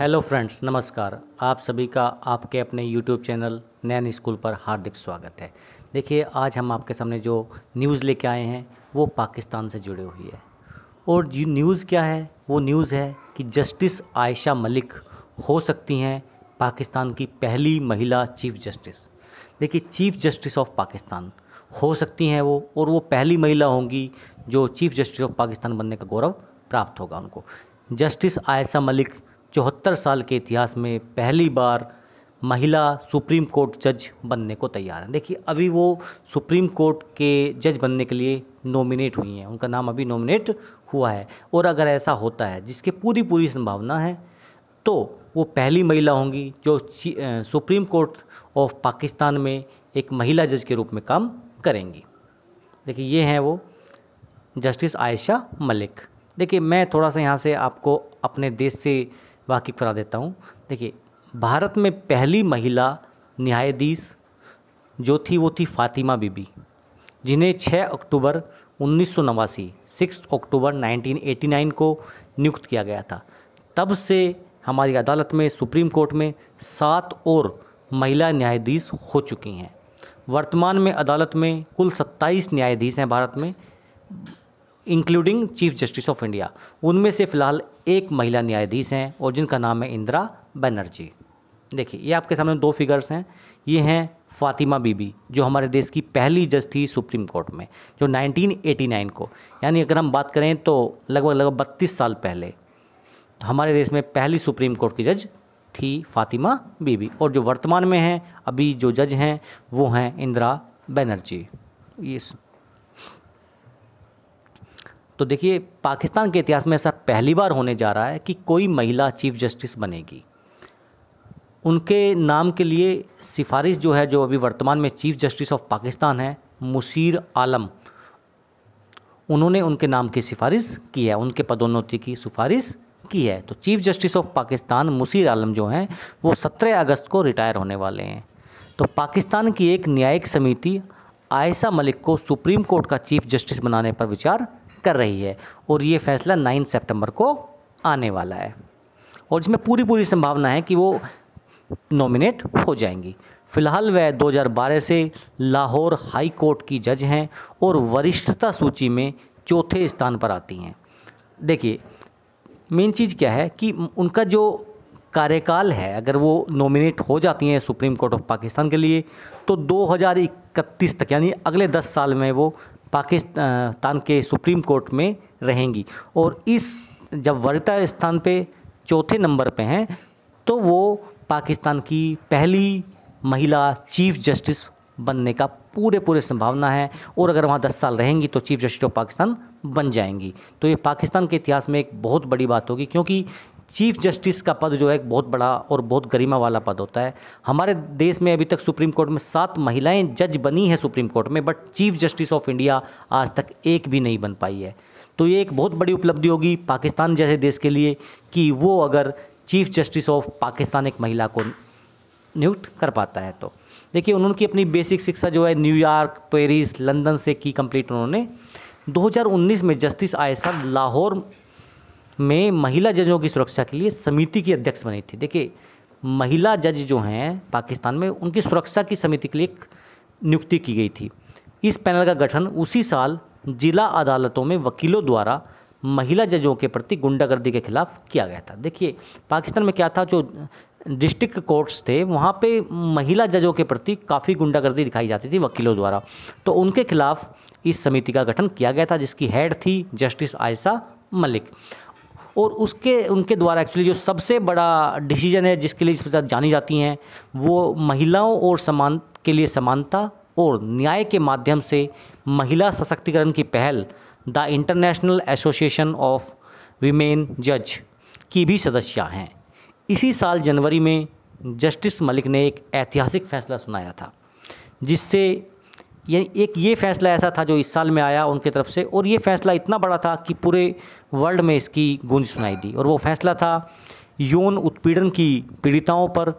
hello friends नमस्कार आप सभी का आपके अपने यूट्यूब चैनल नैन स्कूल पर हार्दिक स्वागत है देखिए आज हम आपके सामने जो न्यूज़ लेके आए हैं वो पाकिस्तान से जुड़ी हुई है और न्यूज़ क्या है वो न्यूज़ है कि जस्टिस आयशा मलिक हो सकती हैं पाकिस्तान की पहली महिला चीफ जस्टिस देखिए चीफ जस्टिस ऑफ पाकिस्तान हो सकती हैं वो और वो पहली महिला होंगी जो चीफ जस्टिस ऑफ पाकिस्तान बनने का गौरव प्राप्त होगा उनको जस्टिस आयशा मलिक चौहत्तर साल के इतिहास में पहली बार महिला सुप्रीम कोर्ट जज बनने को तैयार हैं देखिए अभी वो सुप्रीम कोर्ट के जज बनने के लिए नॉमिनेट हुई हैं उनका नाम अभी नॉमिनेट हुआ है और अगर ऐसा होता है जिसके पूरी पूरी संभावना है तो वो पहली महिला होंगी जो सुप्रीम कोर्ट ऑफ पाकिस्तान में एक महिला जज के रूप में काम करेंगी देखिए ये हैं वो जस्टिस आयशा मलिक देखिए मैं थोड़ा सा यहाँ से आपको अपने देश से वाकिफ़ करा देता हूँ देखिए भारत में पहली महिला न्यायाधीश जो थी वो थी फातिमा बीबी जिन्हें 6 अक्टूबर उन्नीस सौ नवासी सिक्स अक्टूबर 1989 को नियुक्त किया गया था तब से हमारी अदालत में सुप्रीम कोर्ट में सात और महिला न्यायाधीश हो चुकी हैं वर्तमान में अदालत में कुल 27 न्यायाधीश हैं भारत में including chief justice of India उनमें से फिलहाल एक महिला न्यायाधीश हैं और जिनका नाम है इंदिरा बनर्जी देखिए ये आपके सामने दो फिगर्स हैं ये हैं फातिमा बीबी जो हमारे देश की पहली जज थी सुप्रीम कोर्ट में जो 1989 को यानी अगर हम बात करें तो लगभग लगभग बत्तीस साल पहले तो हमारे देश में पहली सुप्रीम कोर्ट की जज थी फातिमा बीबी और जो वर्तमान में हैं अभी जो जज हैं वो हैं इंदिरा बनर्जी ये तो देखिए पाकिस्तान के इतिहास में ऐसा पहली बार होने जा रहा है कि कोई महिला चीफ जस्टिस बनेगी उनके नाम के लिए सिफारिश जो है जो अभी वर्तमान में चीफ जस्टिस ऑफ पाकिस्तान है मुशीर आलम उन्होंने उनके नाम की सिफारिश की है उनके पदोन्नति की सिफारिश की है तो chief justice of Pakistan Mushir Alam जो हैं वो 17 अगस्त को रिटायर होने वाले हैं तो पाकिस्तान की एक न्यायिक समिति आयशा मलिक को सुप्रीम कोर्ट का चीफ जस्टिस बनाने पर विचार कर रही है और ये फैसला नाइन सेप्टेम्बर को आने वाला है और जिसमें पूरी पूरी संभावना है कि वो नॉमिनेट हो जाएंगी फिलहाल वह 2012 से लाहौर हाई कोर्ट की जज हैं और वरिष्ठता सूची में चौथे स्थान पर आती हैं देखिए मेन चीज़ क्या है कि उनका जो कार्यकाल है अगर वो नॉमिनेट हो जाती हैं सुप्रीम कोर्ट ऑफ पाकिस्तान के लिए तो 2031 तक यानी अगले 10 साल में वो पाकिस्तान के सुप्रीम कोर्ट में रहेंगी और इस जब वरिता स्थान पे चौथे नंबर पे हैं तो वो पाकिस्तान की पहली महिला चीफ जस्टिस बनने का पूरे पूरे संभावना है और अगर वहाँ दस साल रहेंगी तो चीफ जस्टिस ऑफ पाकिस्तान बन जाएंगी तो ये पाकिस्तान के इतिहास में एक बहुत बड़ी बात होगी क्योंकि चीफ जस्टिस का पद जो है बहुत बड़ा और बहुत गरिमा वाला पद होता है हमारे देश में अभी तक सुप्रीम कोर्ट में सात महिलाएं जज बनी हैं सुप्रीम कोर्ट में but chief justice of India आज तक एक भी नहीं बन पाई है तो ये एक बहुत बड़ी उपलब्धि होगी पाकिस्तान जैसे देश के लिए कि वो अगर चीफ जस्टिस ऑफ पाकिस्तान एक महिला को नियुक्त कर पाता है तो देखिए उन्होंने अपनी बेसिक शिक्षा जो है न्यूयॉर्क पेरिस लंदन से की कंप्लीट उन्होंने 2019 में जस्टिस आयसा लाहौर में महिला जजों की सुरक्षा के लिए समिति की अध्यक्ष बनी थी देखिए महिला जज जो हैं पाकिस्तान में उनकी सुरक्षा की समिति के लिए नियुक्ति की गई थी इस पैनल का गठन उसी साल जिला अदालतों में वकीलों द्वारा महिला जजों के प्रति गुंडागर्दी के खिलाफ किया गया था देखिए पाकिस्तान में क्या था जो डिस्ट्रिक्ट कोर्ट्स थे वहाँ पे महिला जजों के प्रति काफ़ी गुंडागर्दी दिखाई जाती थी वकीलों द्वारा तो उनके खिलाफ इस समिति का गठन किया गया था जिसकी हेड थी जस्टिस आयशा मलिक और उसके उनके द्वारा एक्चुअली जो सबसे बड़ा डिसीजन है जिसके लिए जानी जाती हैं वो महिलाओं और समान के लिए समानता और न्याय के माध्यम से महिला सशक्तिकरण की पहल the International Association of Women जज की भी सदस्य हैं इसी साल जनवरी में जस्टिस मलिक ने एक ऐतिहासिक फैसला सुनाया था जिससे यानी एक ये फैसला ऐसा था जो इस साल में आया उनके तरफ से और ये फैसला इतना बड़ा था कि पूरे वर्ल्ड में इसकी गूंज सुनाई दी और वो फैसला था यौन उत्पीड़न की पीड़िताओं पर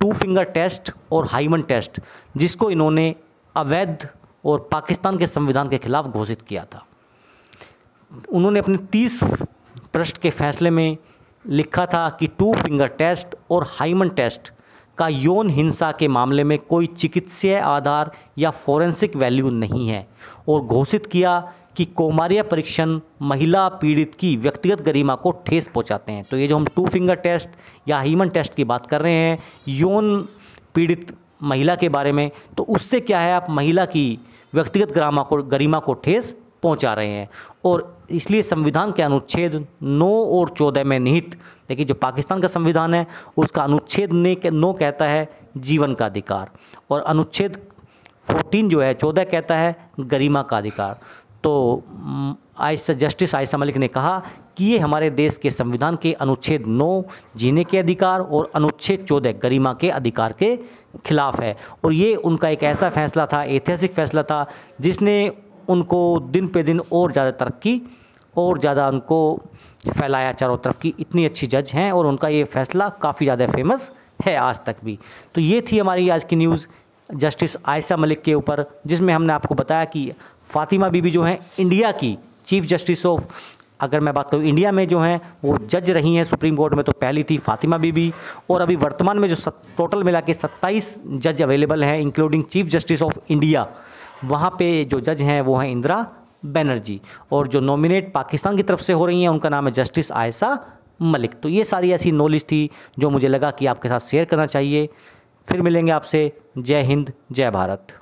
टू फिंगर टेस्ट और हाइमन टेस्ट जिसको इन्होंने अवैध और पाकिस्तान के संविधान के खिलाफ घोषित किया था उन्होंने अपने तीस पृष्ठ के फैसले में लिखा था कि टू फिंगर टेस्ट और हाइमन टेस्ट का यौन हिंसा के मामले में कोई चिकित्सीय आधार या फॉरेंसिक वैल्यू नहीं है और घोषित किया कि कोमारिया परीक्षण महिला पीड़ित की व्यक्तिगत गरिमा को ठेस पहुंचाते हैं तो ये जो हम टू फिंगर टेस्ट या ह्यूमन टेस्ट की बात कर रहे हैं यौन पीड़ित महिला के बारे में तो उससे क्या है आप महिला की व्यक्तिगत गरिमा को गरिमा को ठेस पहुंचा रहे हैं और इसलिए संविधान के अनुच्छेद 9 और 14 में निहित देखिए जो पाकिस्तान का संविधान है उसका अनुच्छेद ने नौ कहता है जीवन का अधिकार और अनुच्छेद 14 जो है 14 कहता है गरिमा का अधिकार तो आयस जस्टिस आयसा मलिक ने कहा कि ये हमारे देश के संविधान के अनुच्छेद 9 जीने के अधिकार और अनुच्छेद चौदह गरिमा के अधिकार के खिलाफ है और ये उनका एक ऐसा फैसला था ऐतिहासिक फैसला था जिसने उनको दिन पे दिन और ज़्यादा तरक्की और ज़्यादा उनको फैलाया चारों तरफ की इतनी अच्छी जज हैं और उनका ये फैसला काफ़ी ज़्यादा फेमस है आज तक भी तो ये थी हमारी आज की न्यूज़ जस्टिस आयशा मलिक के ऊपर जिसमें हमने आपको बताया कि फ़ातिमा बीबी जो हैं इंडिया की चीफ जस्टिस ऑफ अगर मैं बात करूँ इंडिया में जो हैं वो जज रही हैं सुप्रीम कोर्ट में तो पहली थी फातिमा बीबी और अभी वर्तमान में जो सत, टोटल मिला के सत्ताईस जज अवेलेबल हैं including chief justice of India वहाँ पे जो जज हैं वो हैं इंदिरा बैनर्जी और जो नॉमिनेट पाकिस्तान की तरफ से हो रही हैं उनका नाम है जस्टिस आयसा मलिक तो ये सारी ऐसी नॉलेज थी जो मुझे लगा कि आपके साथ शेयर करना चाहिए फिर मिलेंगे आपसे जय हिंद जय भारत